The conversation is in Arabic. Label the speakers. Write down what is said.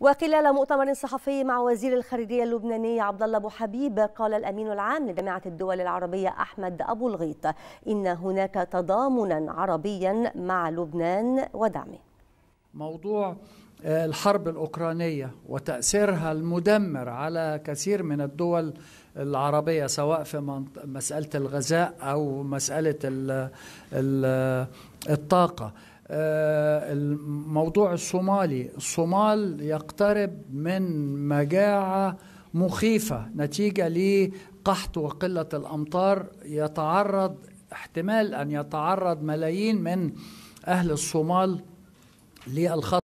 Speaker 1: وخلال مؤتمر صحفي مع وزير الخارجيه اللبناني عبد الله ابو حبيب قال الامين العام لجامعه الدول العربيه احمد ابو الغيط ان هناك تضامنا عربيا مع لبنان ودعمه
Speaker 2: موضوع آه، الحرب الأوكرانية وتأثيرها المدمر على كثير من الدول العربية سواء في مسألة الغذاء أو مسألة الطاقة آه، الموضوع الصومالي الصومال يقترب من مجاعة مخيفة نتيجة لقحط وقلة الأمطار يتعرض احتمال أن يتعرض ملايين من أهل الصومال للخطر